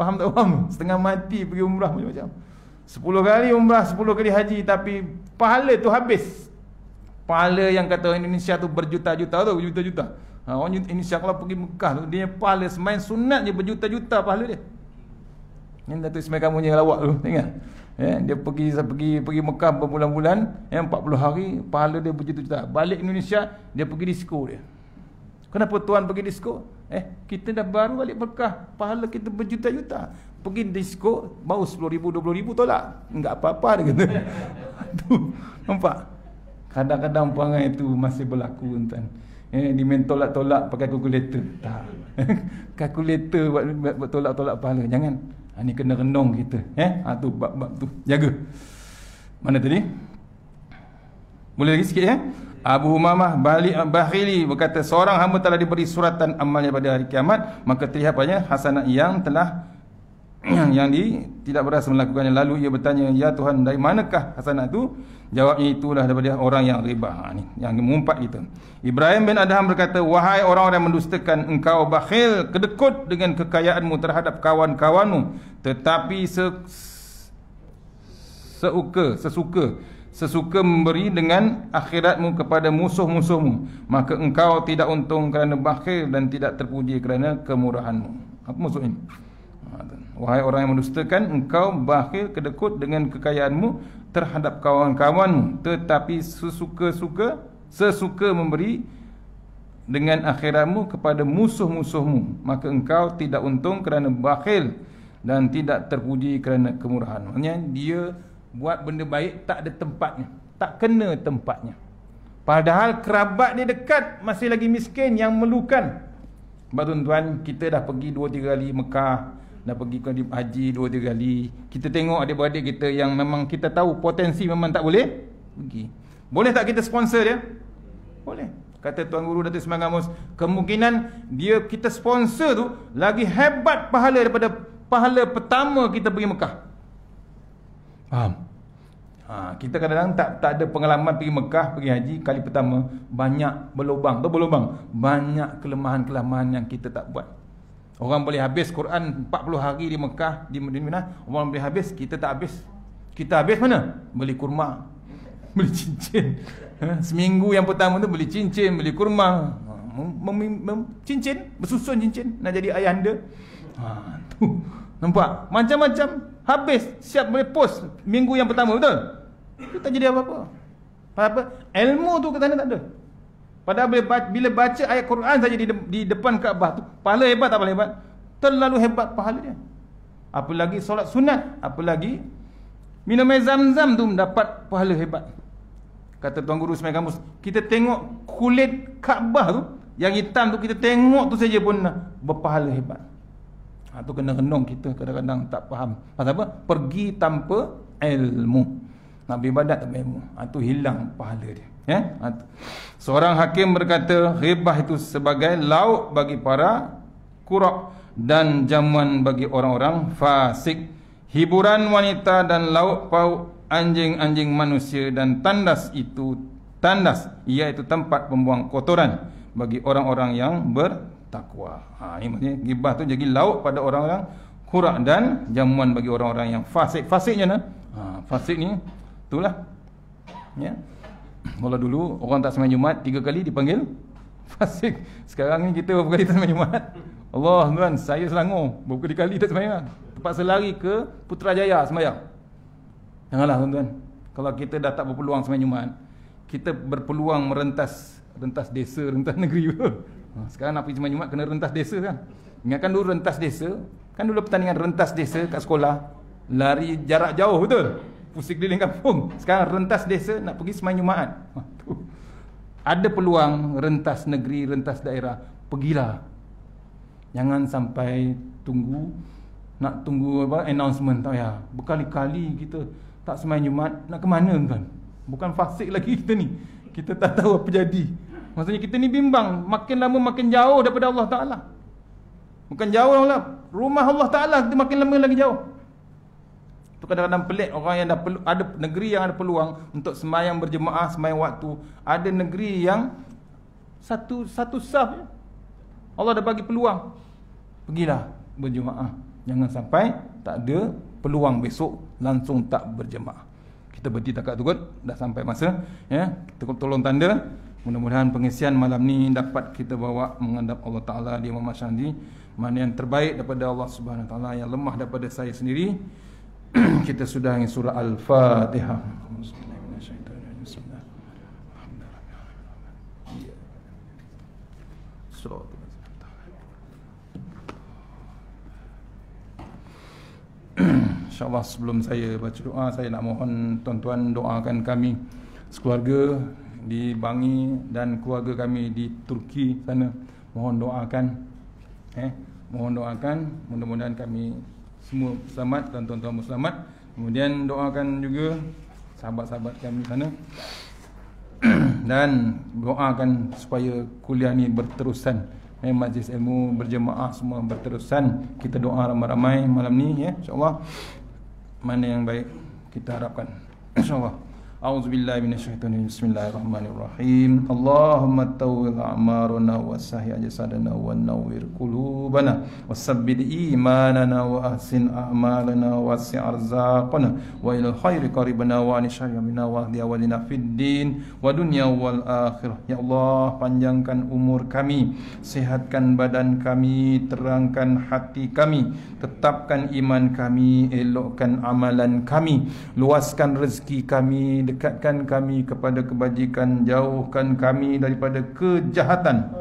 Faham tak faham? Setengah mati pergi umrah macam-macam 10 kali umrah, 10 kali haji Tapi pahala tu habis Pahala yang kata orang Indonesia tu berjuta-juta tu Berjuta-juta ha, Orang Indonesia kalau pergi Mekah tu Dia pahala semain sunat je berjuta-juta pahala dia Ini Datuk Ismail kamu yang lawak tu Tengok Eh, ya, dia pergi pergi pergi Mekah berbulan-bulan ya, eh, 40 hari pahala dia berjuta-juta balik Indonesia dia pergi disko dia Kenapa tuan pergi disco. Eh, kita dah baru balik Mekah, pahala kita berjuta-juta. Pergi disco, mau disko baru 10,000 ribu tolak. Enggak apa-apa dia kata. *laughs* tu. Nampak? Kadang-kadang perangai itu masih berlaku tuan. Eh, di main tolak-tolak pakai kalkulator. Tak. *laughs* kalkulator buat, buat, buat tolak-tolak pahala. Jangan. Ha, ah, ini kena renung kita. Eh, ha, tu bab-bab tu. Jaga. Mana tadi? Boleh lagi sikit ya? Eh? Abu Humamah Bahili berkata seorang hamba telah diberi suratan amalnya pada hari kiamat maka terlihat banyak hasanat yang telah *clears throat* yang di tidak berasa melakukannya lalu ia bertanya ya Tuhan dari manakah hasanat itu jawabnya itulah daripada orang yang riba ha, ni, yang mengumpat kita Ibrahim bin Adham berkata wahai orang-orang mendustakan engkau bakhil kedekut dengan kekayaanmu terhadap kawan-kawanmu tetapi se, se, seuka sesuka sesuka memberi dengan akhiratmu kepada musuh-musuhmu maka engkau tidak untung kerana bakhil dan tidak terpuji kerana kemurahanmu apa maksud ini wahai orang yang mendustakan engkau bakhil kedekut dengan kekayaanmu terhadap kawan kawan tetapi sesuka-suka sesuka memberi dengan akhiratmu kepada musuh-musuhmu maka engkau tidak untung kerana bakhil dan tidak terpuji kerana kemurahan maknanya dia buat benda baik tak ada tempatnya tak kena tempatnya padahal kerabat dia dekat masih lagi miskin yang melukan. baru tuan kita dah pergi 2 3 kali Mekah dah pergi ke haji 2 3 kali kita tengok adik-adik kita yang memang kita tahu potensi memang tak boleh pergi boleh tak kita sponsor dia boleh kata tuan guru Datuk Semangamus kemungkinan dia kita sponsor tu lagi hebat pahala daripada pahala pertama kita pergi Mekah Faham? Ha, kita kadang-kadang tak, tak ada pengalaman pergi Mekah, pergi haji Kali pertama, banyak berlubang tu berlubang? Banyak kelemahan-kelemahan yang kita tak buat Orang boleh habis Quran 40 hari di Mekah, di Madinah Orang boleh habis, kita tak habis Kita habis mana? Beli kurma *laughs* Beli cincin ha, Seminggu yang pertama tu beli cincin, beli kurma ha, mem mem Cincin, bersusun cincin Nak jadi ayah anda ha, tu. Nampak? Macam-macam Habis siap boleh post minggu yang pertama betul? Itu tak jadi apa-apa. Pasal apa? Ilmu tu kat sana tak ada. Padahal bila baca, bila baca ayat Quran saja di, di depan Kaabah tu pahala hebat tak pahala hebat? Terlalu hebat pahala dia. Apalagi solat sunat, apalagi minum air zam-zam tu dapat pahala hebat. Kata Tuan Guru Semai Kamus, kita tengok kulit Kaabah tu yang hitam tu kita tengok tu saja pun berpahala hebat. Ha, kena renung kita kadang-kadang tak faham. Pasal apa? Pergi tanpa ilmu. Nak beribadat tak ilmu. Ha, hilang pahala dia. Ya? Ha, Seorang hakim berkata, ribah itu sebagai lauk bagi para kurak dan jamuan bagi orang-orang fasik. Hiburan wanita dan lauk pauk anjing-anjing manusia dan tandas itu tandas iaitu tempat pembuang kotoran bagi orang-orang yang ber takwa. Ha, ini maksudnya gibah tu jadi lauk pada orang-orang kurak dan jamuan bagi orang-orang yang fasik. fasiknya je nah. Ha, fasik ni itulah. Ya. Mula dulu orang tak sembang Jumaat tiga kali dipanggil *laughs* fasik. Sekarang ni kita berapa kali tak sembang Jumaat? Allah tuan, saya Selangor berapa kali tak sembang. Terpaksa lari ke Putrajaya sembang. Janganlah tuan-tuan. Kalau kita dah tak berpeluang sembang Jumaat, kita berpeluang merentas rentas desa, rentas *laughs* negeri. Ha, sekarang nak pergi semayang Jumat kena rentas desa kan. Ingatkan dulu rentas desa. Kan dulu pertandingan rentas desa kat sekolah. Lari jarak jauh betul. Pusik diling kampung. Sekarang rentas desa nak pergi semayang Jumat. Ha, Ada peluang rentas negeri, rentas daerah. Pergilah. Jangan sampai tunggu. Nak tunggu apa announcement tak payah. Berkali-kali kita tak semayang Jumat. Nak ke mana tuan? Bukan fasik lagi kita ni. Kita tak tahu apa jadi. Maksudnya kita ni bimbang makin lama makin jauh daripada Allah Taala. Bukan jauh Allah, rumah Allah Taala kita makin lama lagi jauh. Tu kadang-kadang pelik orang yang dah perlu ada negeri yang ada peluang untuk semayang berjemaah semayang waktu, ada negeri yang satu satu saf Allah dah bagi peluang. Pergilah berjemaah. Jangan sampai tak ada peluang besok langsung tak berjemaah. Kita berhenti takat tu kot. Dah sampai masa. Ya. Tolong tanda. Mudah-mudahan pengisian malam ni dapat kita bawa mengandap Allah Ta'ala di Muhammad Syahdi. Mana yang terbaik daripada Allah Subhanahu Taala yang lemah daripada saya sendiri. *clears throat* kita sudah dengan surah Al-Fatihah. InsyaAllah sebelum saya baca doa, saya nak mohon tuan-tuan doakan kami sekeluarga di Bangi dan keluarga kami di Turki sana mohon doakan eh mohon doakan mudah-mudahan kami semua selamat dan tuan-tuan selamat kemudian doakan juga sahabat-sahabat kami sana *clears throat* dan doakan supaya kuliah ni berterusan eh majlis ilmu berjemaah semua berterusan kita doa ramai-ramai malam ni ya insyaallah mana yang baik kita harapkan *clears throat* insyaallah A'udzu billahi minasyaitonir rajim. Bismillahirrahmanirrahim. Allahumma tawwil a'marana wa sahhi ajsadana wa nawwir qulubana wa sabbit imanana wa ahsin a'malana wa si wa ilal khairi qaribana wa anshari minna wa hdi awadina fid din wa dunya wal akhirah. Ya Allah, panjangkan umur kami, sehatkan badan kami, terangkan hati kami, tetapkan iman kami, elokkan amalan kami, luaskan rezeki kami, dekatkan kami kepada kebajikan jauhkan kami daripada kejahatan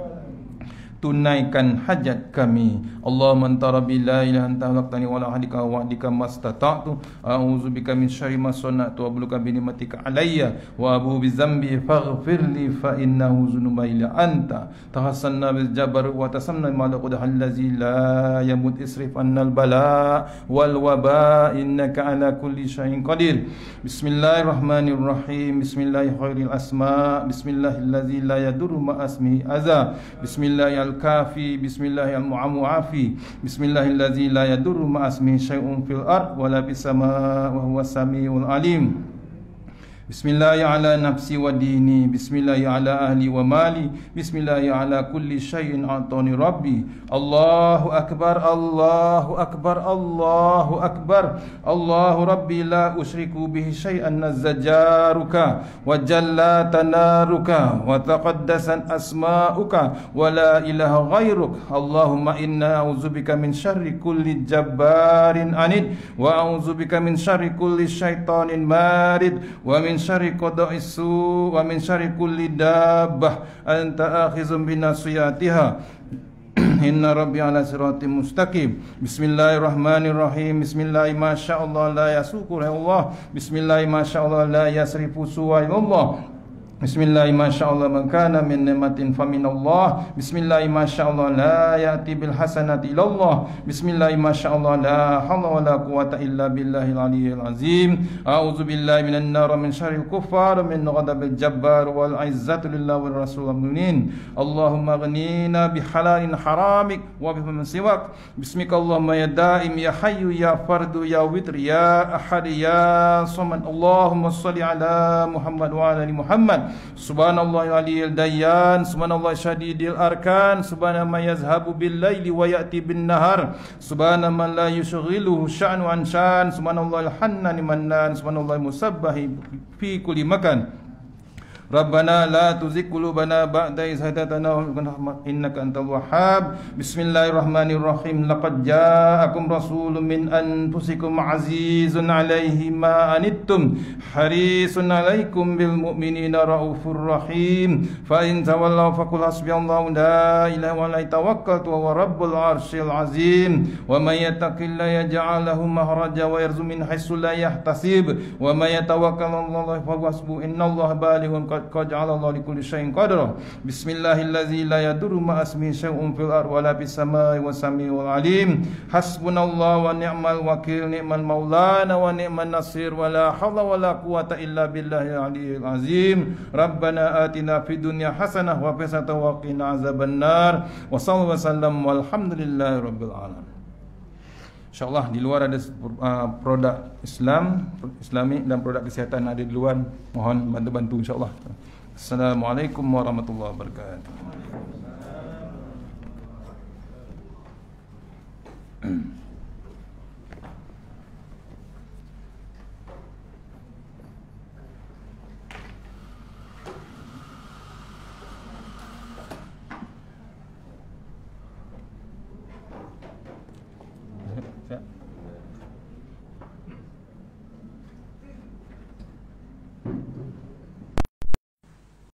tunaikan hajat kami Allahumma antara bila ilah anta laqtani wala hadika wa hadika mastata'tu a'udzu bika min syarri ma sana'tu wa abluka bi nimatika alayya wa abu bi dzambi faghfirli fa innahu zunuba ila anta tahassanna bil jabar wa tasanna ma laqad allazi la yamut isrif annal bala wal waba innaka ala kulli syai'in qadir bismillahirrahmanirrahim Bismillahil bismillahirrahmanirrahim bismillahirrahmanirrahim bismillahirrahmanirrahim bismillahirrahmanirrahim bismillahirrahmanirrahim bismillahirrahmanirrahim bismillahirrahmanirrahim الكافي بسم الله المعم عافي بسم الله الذي لا يدر ما اسمه شيء في الارض ولا في السماء وهو السميع العليم بسم الله على نفسي وديني بسم الله على أهلي ومالي بسم الله على كل شيء أعطاني ربي الله أكبر الله أكبر الله أكبر الله ربي لا أشرك به شيئا نزجارك وجل تنارك وتقدس أسماؤك ولا إله غيرك اللهم إنا أعوذ بك من شر كل جبار عنيد وأعوذ بك من شر كل شيطان مارد ومن min syarri qada'i su wa min syarri kulli dabbah anta akhizum binasiyatiha *clears throat* Inna Rabbi ala sirati mustaqim Bismillahirrahmanirrahim Bismillahirrahmanirrahim Masya Allah la yasukur Allah Bismillahir Masya la yasrifu suwai Allah Bismillahirrahmanirrahim ma man kana min ni'matin faminallah Bismillah ma la ya'ti bil hasanati illallah Bismillah ma la hawla wa quwata illa billahil aliyyil azim A'udzu billahi minan nar min syarril kuffar min ghadabil jabbar wal izzatu lillahi wal rasul aminin Allahumma aghnina bi halalin haramik wa bi man siwak Bismika Allahumma ya daim ya hayyu ya fardu ya witr ya ahad ya samad Allahumma salli ala Muhammad wa ala ali Muhammad Subhanallah aliyil dayyan Subhanallah syadidil arkan Subhanallah man bil layli wa ya'ti bin nahar Subhanallah man la yushughiluhu sya'nu an sya'an Subhanallah al-hannani mannan Subhanallah musabbahi fi kuli makan ربنا لا تزغ قلوبنا بعد إذ هديتنا وهب لنا من إنك أنت الوهاب بسم الله الرحمن الرحيم لقد جاءكم رسول من أنفسكم عزيز عليه ما أنتم حريص عليكم بالمؤمنين رؤوف رحيم فإن تولوا فقل حسبي الله لا إله ولا توكلت وهو رب العرش العظيم ومن يتق الله يجعل له مخرجا ويرزق من حيث لا يحتسب ومن يتوكل على الله فهو حسبه إن الله بالغ qad qada'a Allah li kulli shay'in qadra bismillahillazi la yaduru ma asmi shay'un fil ardi wala bis samai wa samiul alim hasbunallahu wa ni'mal wakil ni'mal maulana wa ni'man nasir wala hawla wala quwata illa billahil aliyil azim rabbana atina fid dunya hasanah wa fis sa'ati wa qina azabannar wa sallallahu wa sallam walhamdulillahirabbil alamin InsyaAllah di luar ada uh, produk Islam, Islami dan produk kesihatan ada di luar. Mohon bantu-bantu insyaAllah. Assalamualaikum warahmatullahi wabarakatuh. *clears throat*